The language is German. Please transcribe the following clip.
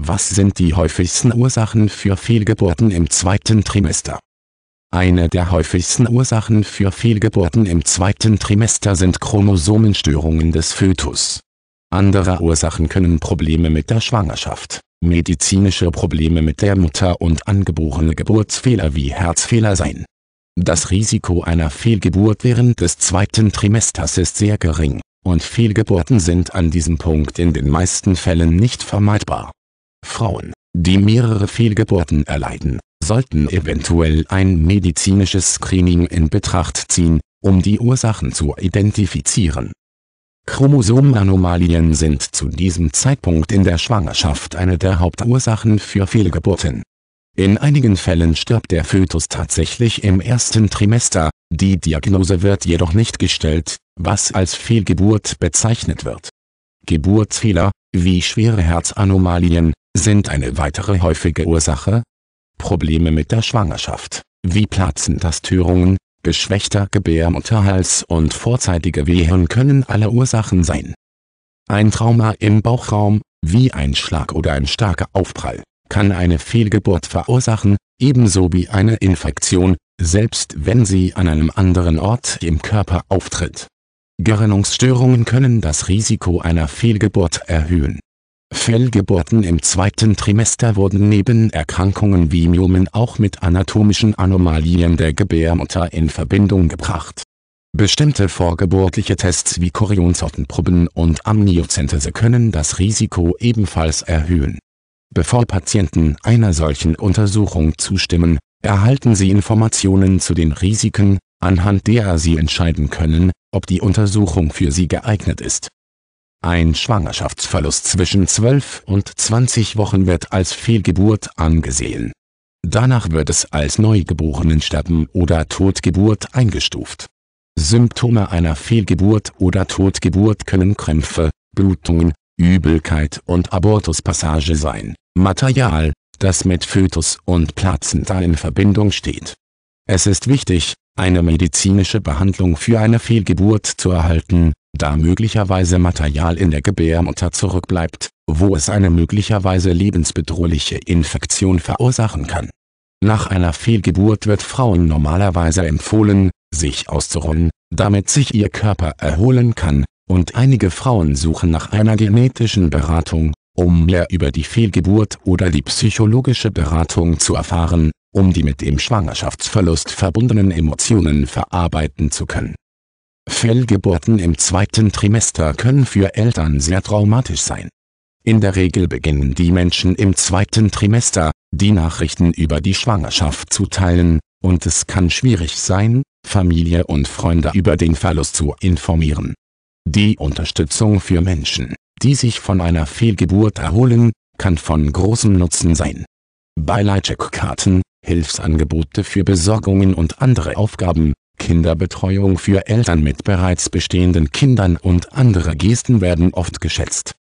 Was sind die häufigsten Ursachen für Fehlgeburten im zweiten Trimester? Eine der häufigsten Ursachen für Fehlgeburten im zweiten Trimester sind Chromosomenstörungen des Fötus. Andere Ursachen können Probleme mit der Schwangerschaft, medizinische Probleme mit der Mutter und angeborene Geburtsfehler wie Herzfehler sein. Das Risiko einer Fehlgeburt während des zweiten Trimesters ist sehr gering, und Fehlgeburten sind an diesem Punkt in den meisten Fällen nicht vermeidbar. Frauen, die mehrere Fehlgeburten erleiden, sollten eventuell ein medizinisches Screening in Betracht ziehen, um die Ursachen zu identifizieren. Chromosomanomalien sind zu diesem Zeitpunkt in der Schwangerschaft eine der Hauptursachen für Fehlgeburten. In einigen Fällen stirbt der Fötus tatsächlich im ersten Trimester, die Diagnose wird jedoch nicht gestellt, was als Fehlgeburt bezeichnet wird. Geburtsfehler, wie schwere Herzanomalien, sind eine weitere häufige Ursache. Probleme mit der Schwangerschaft, wie Platzentastörungen, geschwächter Gebärmutterhals und vorzeitige Wehen können alle Ursachen sein. Ein Trauma im Bauchraum, wie ein Schlag oder ein starker Aufprall, kann eine Fehlgeburt verursachen, ebenso wie eine Infektion, selbst wenn sie an einem anderen Ort im Körper auftritt. Gerinnungsstörungen können das Risiko einer Fehlgeburt erhöhen. Fehlgeburten im zweiten Trimester wurden neben Erkrankungen wie Myomen auch mit anatomischen Anomalien der Gebärmutter in Verbindung gebracht. Bestimmte vorgeburtliche Tests wie Chorionsortenproben und Amniozentese können das Risiko ebenfalls erhöhen. Bevor Patienten einer solchen Untersuchung zustimmen, erhalten sie Informationen zu den Risiken, anhand derer sie entscheiden können, ob die Untersuchung für sie geeignet ist ein Schwangerschaftsverlust zwischen 12 und 20 Wochen wird als Fehlgeburt angesehen. Danach wird es als Neugeborenensterben oder Totgeburt eingestuft. Symptome einer Fehlgeburt oder Totgeburt können Krämpfe, Blutungen, Übelkeit und Abortuspassage sein, Material, das mit Fötus und Plazenta in Verbindung steht. Es ist wichtig, eine medizinische Behandlung für eine Fehlgeburt zu erhalten, da möglicherweise Material in der Gebärmutter zurückbleibt, wo es eine möglicherweise lebensbedrohliche Infektion verursachen kann. Nach einer Fehlgeburt wird Frauen normalerweise empfohlen, sich auszuruhen, damit sich ihr Körper erholen kann, und einige Frauen suchen nach einer genetischen Beratung, um mehr über die Fehlgeburt oder die psychologische Beratung zu erfahren, um die mit dem Schwangerschaftsverlust verbundenen Emotionen verarbeiten zu können. Fehlgeburten im zweiten Trimester können für Eltern sehr traumatisch sein. In der Regel beginnen die Menschen im zweiten Trimester, die Nachrichten über die Schwangerschaft zu teilen, und es kann schwierig sein, Familie und Freunde über den Verlust zu informieren. Die Unterstützung für Menschen, die sich von einer Fehlgeburt erholen, kann von großem Nutzen sein. Beileidcheckkarten, Hilfsangebote für Besorgungen und andere Aufgaben, Kinderbetreuung für Eltern mit bereits bestehenden Kindern und andere Gesten werden oft geschätzt